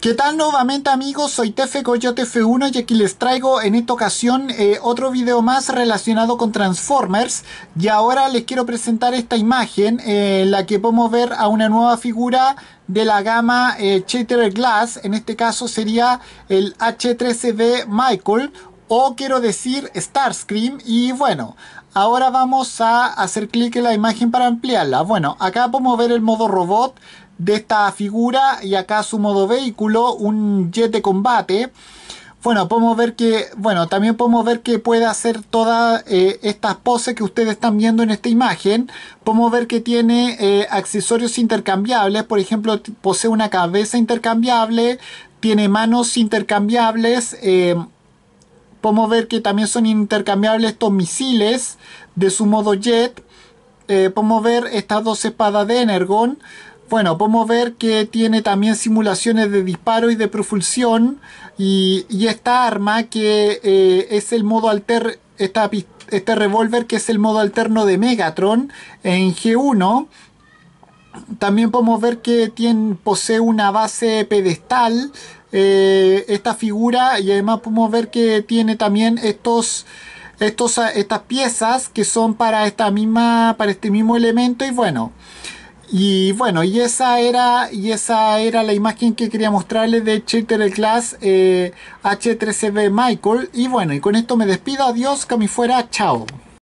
¿Qué tal nuevamente amigos? Soy Tefe 1 y aquí les traigo en esta ocasión eh, otro video más relacionado con Transformers y ahora les quiero presentar esta imagen eh, en la que podemos ver a una nueva figura de la gama eh, Glass, en este caso sería el H13B Michael o quiero decir Starscream y bueno, ahora vamos a hacer clic en la imagen para ampliarla. Bueno, acá podemos ver el modo robot de esta figura y acá su modo vehículo, un jet de combate. Bueno, podemos ver que, bueno, también podemos ver que puede hacer todas eh, estas poses que ustedes están viendo en esta imagen. Podemos ver que tiene eh, accesorios intercambiables, por ejemplo, posee una cabeza intercambiable, tiene manos intercambiables. Eh, podemos ver que también son intercambiables estos misiles de su modo jet. podemos ver estas dos espadas de Energon. Bueno, podemos ver que tiene también simulaciones de disparo y de propulsión y, esta arma que eh, es el modo alter, este revólver que es el modo alterno de Megatron en G1. También podemos ver que tiene, posee una base pedestal eh, esta figura y además podemos ver que tiene también estos... Estos, estas piezas que son para esta misma para este mismo elemento y bueno y bueno, y esa era, y esa era la imagen que quería mostrarles de Chitter Class H13B eh, Michael. Y bueno, y con esto me despido. Adiós, que a fuera. Chao.